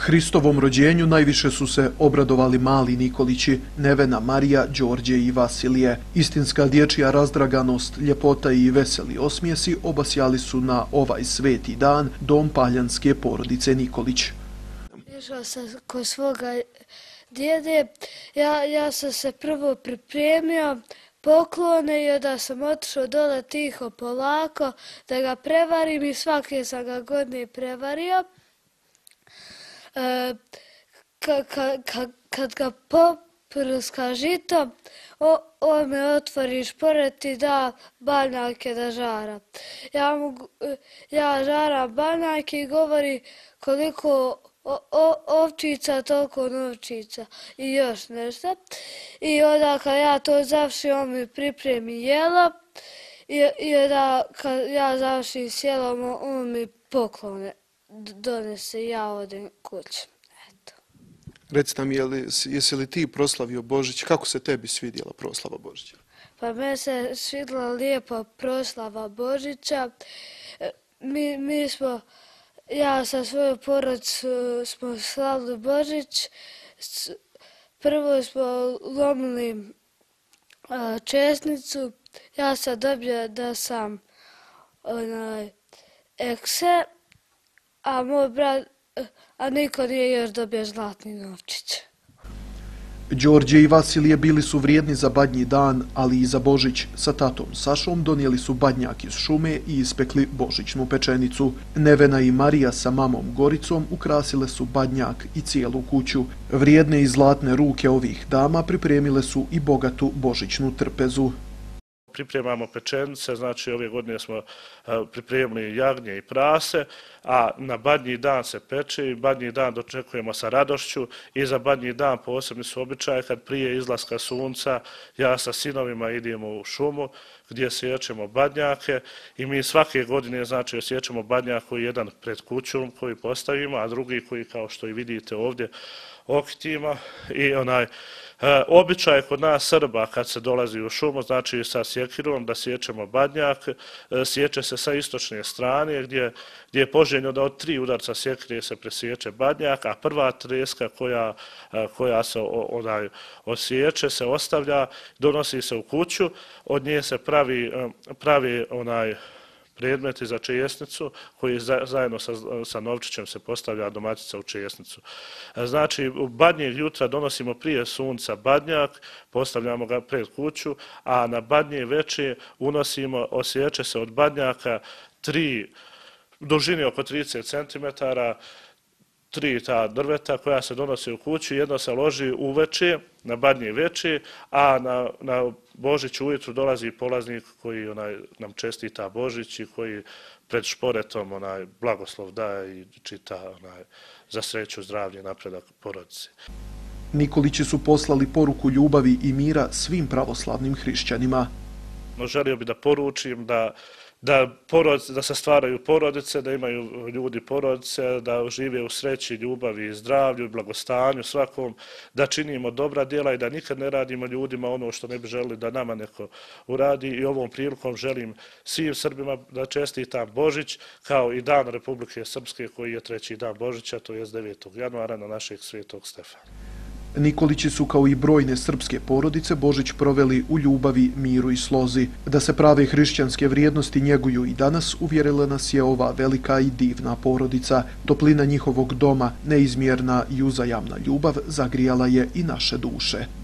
Hristovom rođenju najviše su se obradovali mali Nikolići, Nevena, Marija, Đorđe i Vasilije. Istinska dječja razdraganost, ljepota i veseli osmijesi obasjali su na ovaj sveti dan dom paljanske porodice Nikolić. Išao sam kod svoga djede, ja, ja sam se prvo pripremio, poklone je da sam otišao dole tiho polako da ga prevarim i svake sam ga godine prevario. E, ka, ka, ka, kad ga popruska žito, o, o me otvori šporet i da banjake da žara. Ja, mu, e, ja žara banjake i govori koliko o, o, ovčica, toliko novčica i još nešto. I onda kad ja to završim, on mi pripremi jelo i, i onda kad ja završim s jelom, on mi poklone dole se ja odem kuće. Eto. Reci nam, je jesi li ti proslavio Božić? Kako se tebi svidjela proslava Božića? Pa me se svidjela lijepa proslava Božića. E, mi, mi smo, ja sa svojom porodicu smo slavili Božić. Prvo smo lomili česnicu. Ja sam dobio da sam onaj, Except. A moj brat, a niko nije još dobio zlatni novčić. Đorđe i Vasilije bili su vrijedni za badnji dan, ali i za Božić. Sa tatom Sašom donijeli su badnjak iz šume i ispekli Božićnu pečenicu. Nevena i Marija sa mamom Goricom ukrasile su badnjak i cijelu kuću. Vrijedne i zlatne ruke ovih dama pripremile su i bogatu Božićnu trpezu pripremamo pečenice, znači ove godine smo e, pripremili jagnje i prase, a na badnji dan se peče i badnji dan dočekujemo sa radošću i za badnji dan posebni su običaje kad prije izlaska sunca ja sa sinovima idemo u šumu gdje sjećemo badnjake i mi svake godine znači osjećamo badnjak jedan pred kućom koji postavimo, a drugi koji kao što i vidite ovdje oktima i onaj e, običaj kod nas Srba kad se dolazi u šumu, znači sa sjekirom da sjećemo badnjak, e, sjeće se sa istočne strane gdje, gdje je poželjno da od tri udarca sjekrije se presjeće badnjak, a prva treska koja, e, koja se onaj, osjeće se ostavlja, donosi se u kuću, od nje se pravi, pravi onaj, predmeti za čejesnicu koji za, zajedno sa, sa novčićem se postavlja domaćica u čejesnicu. Znači, u badnjeg jutra donosimo prije sunca badnjak, postavljamo ga pred kuću, a na badnje veče unosimo, osjeće se od badnjaka tri dužine oko 30 cm, tri ta drveta koja se donose u kući, jedno se loži u veče, na badnje veče, a na, na Božić ujutru dolazi polaznik koji onaj, nam čestita Božić i koji pred šporetom onaj, blagoslov daje i čita onaj, za sreću, zdravlje, napredak porodice. Nikolići su poslali poruku ljubavi i mira svim pravoslavnim hrišćanima. No, želio bi da poručim da da, porod, da se stvaraju porodice, da imaju ljudi porodice, da žive u sreći, ljubavi, zdravlju, blagostanju svakom, da činimo dobra djela i da nikad ne radimo ljudima ono što ne bi želi da nama neko uradi. I ovom prilikom želim svim Srbima da čestitam Božić kao i dan Republike Srpske koji je treći dan Božića, to je 9. januara na našeg svetog Stefana. Nikolići su kao i brojne srpske porodice Božić proveli u ljubavi, miru i slozi. Da se prave hrišćanske vrijednosti njeguju i danas, uvjerila nas je ova velika i divna porodica. Toplina njihovog doma, neizmjerna i uzajamna ljubav zagrijala je i naše duše.